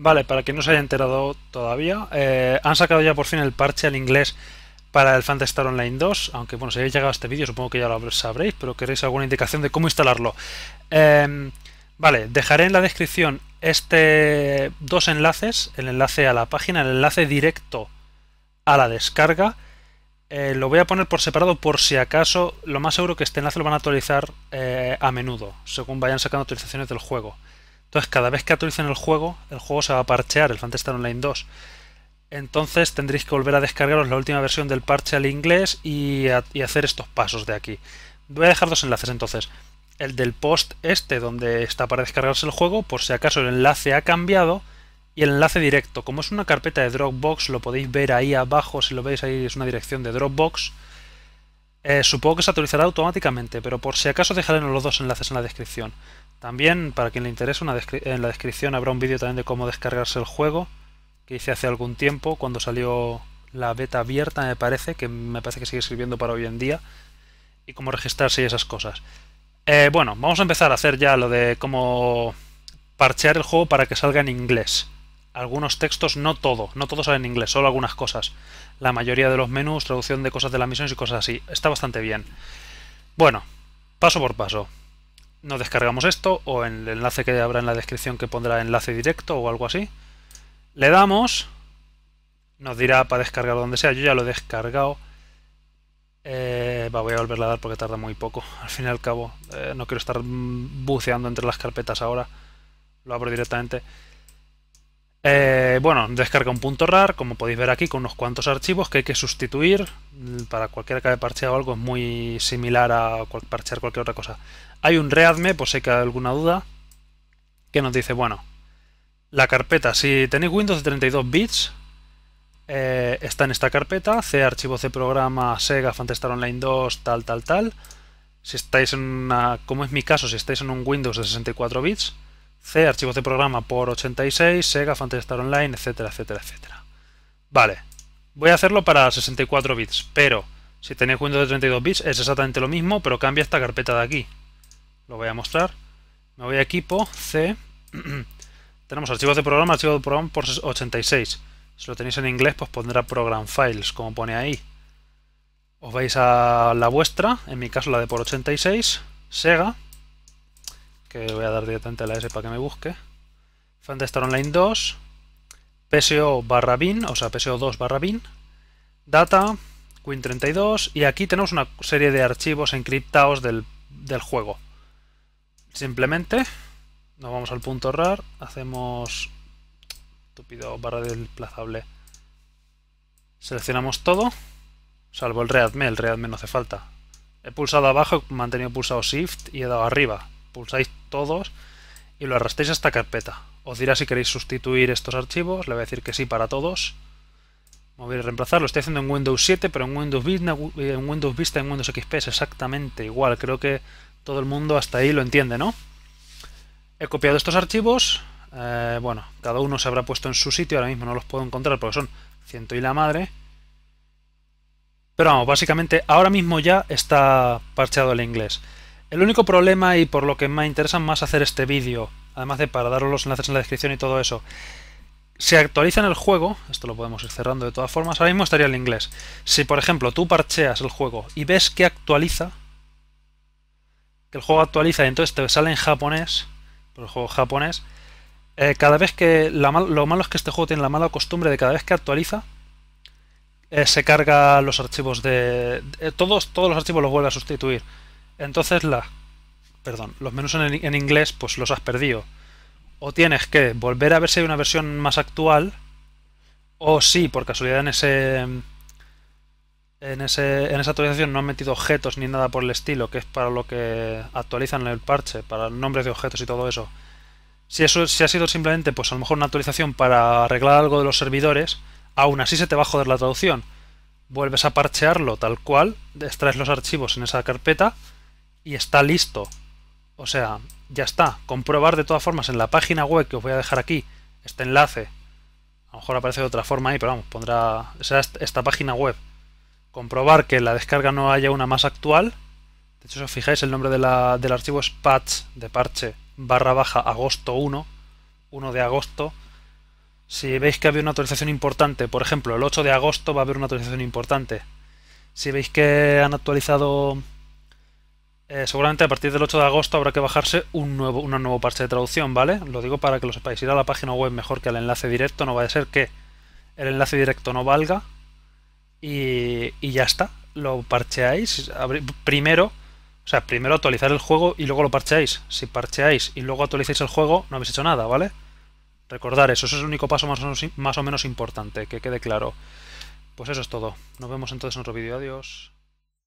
Vale, para quien no se haya enterado todavía, eh, han sacado ya por fin el parche al inglés para el Fantasy Online 2, aunque bueno, si habéis llegado a este vídeo supongo que ya lo sabréis, pero queréis alguna indicación de cómo instalarlo. Em, vale, dejaré en la descripción este dos enlaces, el enlace a la página, el enlace directo a la descarga. Eh, lo voy a poner por separado por si acaso, lo más seguro que este enlace lo van a actualizar eh, a menudo, según vayan sacando actualizaciones del juego. Entonces, cada vez que actualicen el juego, el juego se va a parchear, el Fantasy Online 2. Entonces tendréis que volver a descargaros la última versión del parche al inglés y, hacer estos pasos de aquí. Voy a dejar dos enlaces entonces. El del post este donde está para descargarse el juego, por si acaso el enlace ha cambiado, y el enlace directo. Como es una carpeta de Dropbox, lo podéis ver ahí abajo, si lo veis ahí es una dirección de Dropbox. Eh, supongo que se actualizará automáticamente, pero por si acaso dejaré los dos enlaces en la descripción. También, para quien le interese, en la descripción habrá un vídeo también de cómo descargarse el juego, que hice hace algún tiempo, cuando salió la beta abierta, me parece, que me parece que sigue sirviendo para hoy en día, y cómo registrarse y esas cosas. Eh, bueno, vamos a empezar a hacer ya lo de cómo parchear el juego para que salga en inglés. Algunos textos, no todo, no todo sale en inglés, solo algunas cosas. La mayoría de los menús, traducción de cosas de las misión y cosas así. Está bastante bien. Bueno, paso por paso nos descargamos esto o en el enlace que habrá en la descripción que pondrá enlace directo o algo así. Le damos, nos dirá para descargar donde sea, yo ya lo he descargado. Eh, voy a volverla a dar porque tarda muy poco, al fin y al cabo. Eh, no quiero estar mm, buceando entre las carpetas ahora, lo abro directamente. Eh, bueno, descarga un punto RAR, como podéis ver aquí, con unos cuantos archivos que hay que sustituir. Para cualquiera que haya parcheado algo es muy similar a parchear cualquier otra cosa. Hay un readme, por si hay alguna duda, que nos dice, bueno, la carpeta, si tenéis Windows de 32 bits, eh, está en esta carpeta, C, archivo, C, programa, Sega, Fantastar Online 2, tal, tal, tal. Si estáis en una, como es mi caso, si estáis en un Windows de 64 bits, C, archivos de programa por 86, Sega, Fantasy Star Online, etcétera, etcétera, etcétera. Vale, voy a hacerlo para 64 bits, pero si tenéis Windows de 32 bits es exactamente lo mismo, pero cambia esta carpeta de aquí. Lo voy a mostrar. Me voy a equipo, C. Tenemos archivos de programa, archivos de programa por 86. Si lo tenéis en inglés, pues pondrá Program Files, como pone ahí. Os vais a la vuestra, en mi caso la de por 86, Sega, que voy a dar directamente a la S para que me busque. Fantastar Online 2, PSO barra bin, o sea, PSO 2 barra bin, data, Win32, y aquí tenemos una serie de archivos encriptados del, del juego. Simplemente nos vamos al punto RAR, hacemos estúpido barra desplazable, seleccionamos todo, salvo el readme, el readme no hace falta. He pulsado abajo, he mantenido pulsado Shift y he dado arriba, pulsáis todos y lo arrastréis a esta carpeta. Os dirá si queréis sustituir estos archivos, le voy a decir que sí para todos. Mover y reemplazar, lo estoy haciendo en Windows 7, pero en Windows Vista, en Windows, Vista, en Windows XP es exactamente igual. Creo que todo el mundo hasta ahí lo entiende, ¿no? He copiado estos archivos, eh, bueno, cada uno se habrá puesto en su sitio, ahora mismo no los puedo encontrar porque son ciento y la madre. Pero vamos, básicamente ahora mismo ya está parcheado el inglés. El único problema y por lo que me interesa más hacer este vídeo, además de para daros los enlaces en la descripción y todo eso, se actualiza en el juego, esto lo podemos ir cerrando de todas formas, ahora mismo estaría en inglés. Si por ejemplo tú parcheas el juego y ves que actualiza, que el juego actualiza y entonces te sale en japonés, por el juego japonés, eh, cada vez que lo malo es que este juego tiene la mala costumbre de cada vez que actualiza, eh, se carga los archivos de, todos, todos los archivos los vuelve a sustituir. Entonces la, perdón, los menús en, inglés pues los has perdido. O tienes que volver a ver si hay una versión más actual, o si por casualidad en ese en, en esa actualización no han metido objetos ni nada por el estilo, que es para lo que actualizan el parche, para nombres de objetos y todo eso. Si eso si ha sido simplemente, pues a lo mejor una actualización para arreglar algo de los servidores, aún así se te va a joder la traducción. Vuelves a parchearlo tal cual, extraes los archivos en esa carpeta y está listo. O sea, ya está. Comprobar de todas formas en la página web que os voy a dejar aquí este enlace. A lo mejor aparece de otra forma ahí, pero vamos, pondrá esta página web. Comprobar que la descarga no haya una más actual. De hecho, si os fijáis, el nombre de la, del archivo es patch de parche barra baja agosto 1, 1 de agosto. Si veis que había una actualización importante, por ejemplo, el 8 de agosto va a haber una actualización importante. Si veis que han actualizado eh, seguramente a partir del 8 de agosto habrá que bajarse un nuevo, nuevo parche de traducción, ¿vale? Lo digo para que lo sepáis. Ir a la página web mejor que al enlace directo. No va a ser que el enlace directo no valga. Y, ya está. Lo parcheáis. Primero, o sea, primero actualizar el juego y luego lo parcheáis. Si parcheáis y luego actualizáis el juego, no habéis hecho nada, ¿vale? Recordar eso, es el único paso más más o menos importante, que quede claro. Pues eso es todo. Nos vemos entonces en otro vídeo. Adiós.